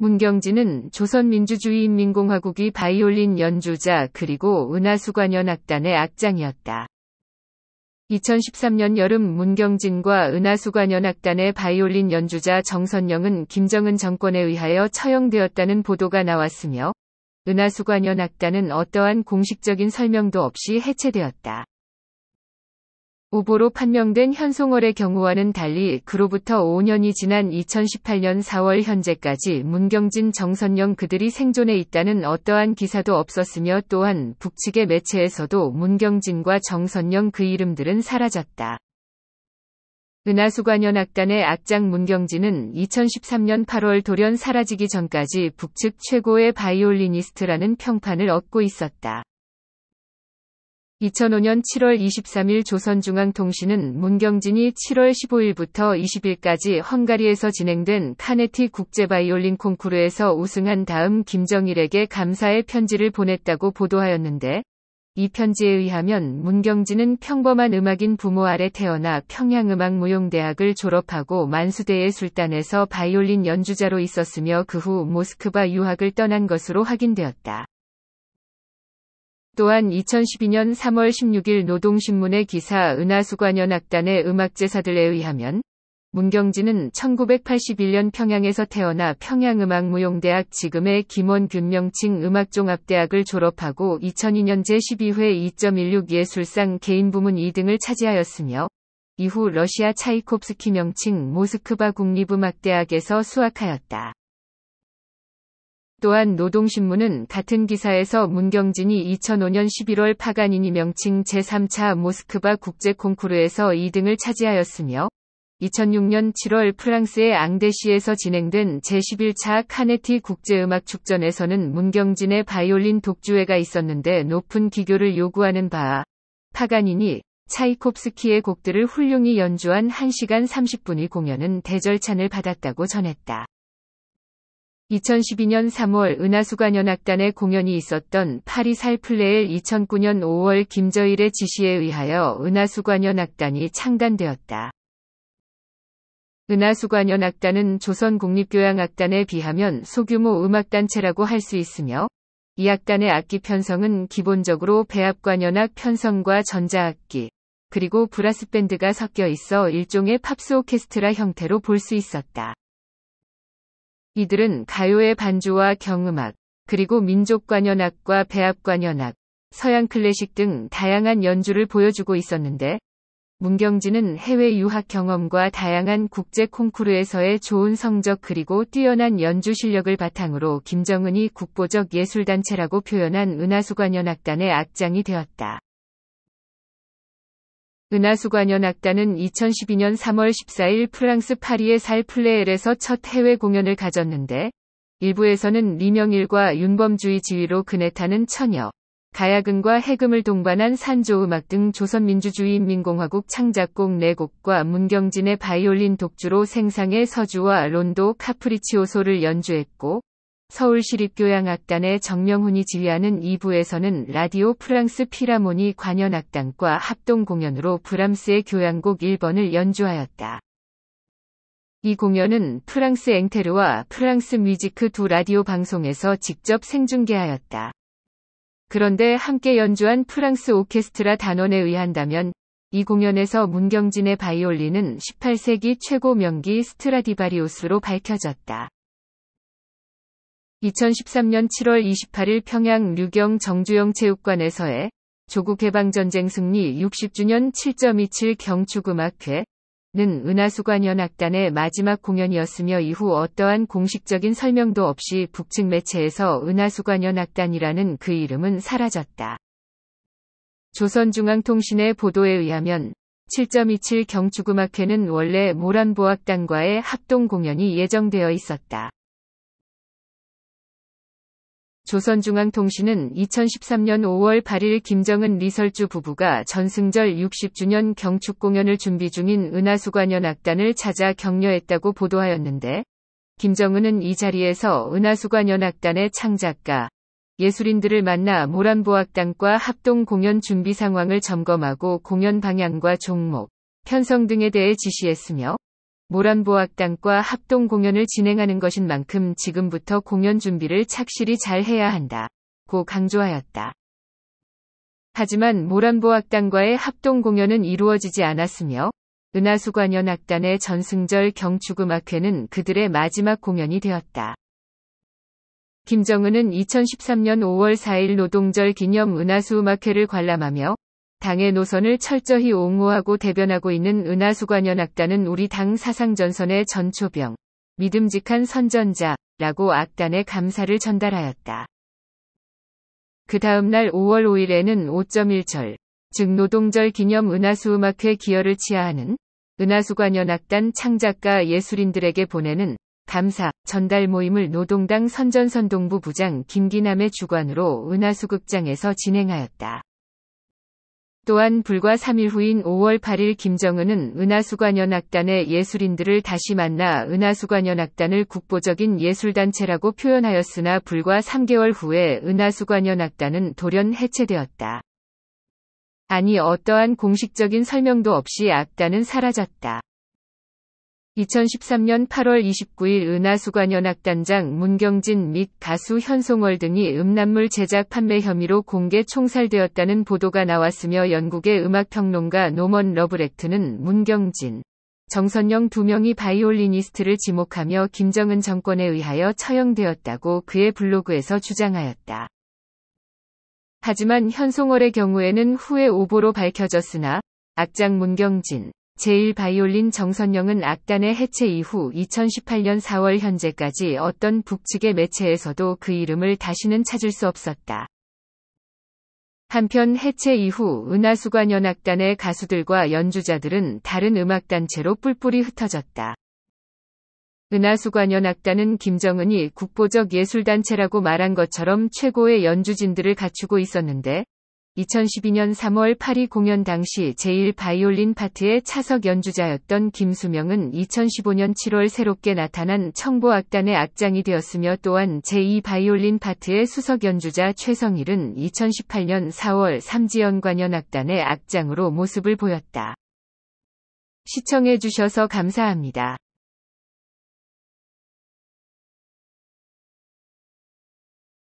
문경진은 조선민주주의인민공화국이 바이올린 연주자 그리고 은하수관연악단의 악장이었다. 2013년 여름 문경진과 은하수관연악단의 바이올린 연주자 정선영은 김정은 정권에 의하여 처형되었다는 보도가 나왔으며 은하수관연악단은 어떠한 공식적인 설명도 없이 해체되었다. 우보로 판명된 현송월의 경우와는 달리 그로부터 5년이 지난 2018년 4월 현재까지 문경진 정선영 그들이 생존해 있다는 어떠한 기사도 없었으며 또한 북측의 매체에서도 문경진과 정선영 그 이름들은 사라졌다. 은하수관연악단의 악장 문경진은 2013년 8월 돌연 사라지기 전까지 북측 최고의 바이올리니스트라는 평판을 얻고 있었다. 2005년 7월 23일 조선중앙통신은 문경진이 7월 15일부터 20일까지 헝가리에서 진행된 카네티 국제 바이올린 콩쿠르에서 우승한 다음 김정일에게 감사의 편지를 보냈다고 보도하였는데 이 편지에 의하면 문경진은 평범한 음악인 부모 아래 태어나 평양음악 무용대학을 졸업하고 만수대의 술단에서 바이올린 연주자로 있었으며 그 후 모스크바 유학을 떠난 것으로 확인되었다. 또한 2012년 3월 16일 노동신문의 기사 은하수관현악단의 음악제사들에 의하면 문경진은 1981년 평양에서 태어나 평양음악무용대학 지금의 김원균 명칭 음악종합대학을 졸업하고 2002년 제12회 2.16 예술상 개인 부문 2등을 차지하였으며 이후 러시아 차이콥스키 명칭 모스크바 국립음악대학에서 수학하였다. 또한 노동신문은 같은 기사에서 문경진이 2005년 11월 파가니니 명칭 제3차 모스크바 국제 콩쿠르에서 2등을 차지하였으며 2006년 7월 프랑스의 앙데시에서 진행된 제11차 카네티 국제음악축전에서는 문경진의 바이올린 독주회가 있었는데 높은 기교를 요구하는 바 파가니니 차이콥스키의 곡들을 훌륭히 연주한 1시간 30분의 공연은 대절찬을 받았다고 전했다. 2012년 3월 은하수관연악단의 공연이 있었던 파리 살플레일 2009년 5월 김저일의 지시에 의하여 은하수관연악단이 창단되었다. 은하수관연악단은 조선국립교향악단에 비하면 소규모 음악단체라고 할 수 있으며 이 악단의 악기 편성은 기본적으로 배합관연악 편성과 전자악기 그리고 브라스밴드가 섞여 있어 일종의 팝스 오케스트라 형태로 볼 수 있었다. 이들은 가요의 반주와 경음악, 그리고 민족관현악과 배합관현악, 서양 클래식 등 다양한 연주를 보여주고 있었는데 문경진은 해외 유학 경험과 다양한 국제 콩쿠르에서의 좋은 성적 그리고 뛰어난 연주 실력을 바탕으로 김정은이 국보적 예술단체라고 표현한 은하수관현악단의 악장이 되었다. 은하수관현 악단은 2012년 3월 14일 프랑스 파리의 살플레엘에서 첫 해외 공연을 가졌는데 일부에서는 리명일과 윤범주의 지휘로 그네 타는 처녀, 가야금과 해금을 동반한 산조음악 등 조선민주주의인민공화국 창작곡 4곡과 문경진의 바이올린 독주로 생상의 서주와 론도 카프리치오소를 연주했고 서울시립교향악단의 정명훈이 지휘하는 2부에서는 라디오 프랑스 피라모니 관현악단과 합동 공연으로 브람스의 교향곡 1번을 연주하였다. 이 공연은 프랑스 앵테르와 프랑스 뮤지크 두 라디오 방송에서 직접 생중계하였다. 그런데 함께 연주한 프랑스 오케스트라 단원에 의한다면 이 공연에서 문경진의 바이올린은 18세기 최고 명기 스트라디바리우스로 밝혀졌다. 2013년 7월 28일 평양 류경 정주영 체육관에서의 조국 해방전쟁 승리 60주년 7.27 경축음악회는 은하수관연악단의 마지막 공연이었으며 이후 어떠한 공식적인 설명도 없이 북측 매체에서 은하수관연악단이라는 그 이름은 사라졌다. 조선중앙통신의 보도에 의하면 7.27 경축음악회는 원래 모란보악단과의 합동 공연이 예정되어 있었다. 조선중앙통신은 2013년 5월 8일 김정은 리설주 부부가 전승절 60주년 경축 공연을 준비 중인 은하수관연 악단을 찾아 격려했다고 보도하였는데 김정은은 이 자리에서 은하수관연 악단의 창작가 예술인들을 만나 모란보악단과 합동 공연 준비 상황을 점검하고 공연 방향과 종목, 편성 등에 대해 지시했으며 모란보악당과 합동 공연을 진행하는 것인 만큼 지금부터 공연 준비를 착실히 잘 해야 한다. 고 강조하였다. 하지만 모란보악당과의 합동 공연은 이루어지지 않았으며 은하수관현악단의 전승절 경축음악회는 그들의 마지막 공연이 되었다. 김정은은 2013년 5월 4일 노동절 기념 은하수음악회를 관람하며 당의 노선을 철저히 옹호하고 대변하고 있는 은하수관연악단은 우리 당 사상전선의 전초병, 믿음직한 선전자라고 악단의 감사를 전달하였다. 그 다음날 5월 5일에는 5.1절, 즉 노동절 기념 은하수 음악회 기여를 치하하는 은하수관연악단 창작가 예술인들에게 보내는 감사 전달 모임을 노동당 선전선동부 부장 김기남의 주관으로 은하수극장에서 진행하였다. 또한 불과 3일 후인 5월 8일 김정은은 은하수관연악단의 예술인들을 다시 만나 은하수관연악단을 국보적인 예술단체라고 표현하였으나 불과 3개월 후에 은하수관연악단은 돌연 해체되었다. 아니 어떠한 공식적인 설명도 없이 악단은 사라졌다. 2013년 8월 29일 은하수관연합단장 문경진 및 가수 현송월 등이 음란물 제작 판매 혐의로 공개 총살되었다는 보도가 나왔으며 영국의 음악평론가 노먼 러브렉트는 문경진, 정선영 두 명이 바이올리니스트를 지목하며 김정은 정권에 의하여 처형되었다고 그의 블로그에서 주장하였다. 하지만 현송월의 경우에는 후에 오보로 밝혀졌으나 악장 문경진, 제1바이올린 정선영은 악단의 해체 이후 2018년 4월 현재까지 어떤 북측의 매체에서도 그 이름을 다시는 찾을 수 없었다. 한편 해체 이후 은하수관 연악단의 가수들과 연주자들은 다른 음악단체로 뿔뿔이 흩어졌다. 은하수관 연악단은 김정은이 국보적 예술단체라고 말한 것처럼 최고의 연주진들을 갖추고 있었는데 2012년 3월 파리 공연 당시 제1 바이올린 파트의 차석 연주자였던 김수명은 2015년 7월 새롭게 나타난 청보악단의 악장이 되었으며 또한 제2 바이올린 파트의 수석 연주자 최성일은 2018년 4월 삼지연관현악단의 악장으로 모습을 보였다. 시청해주셔서 감사합니다.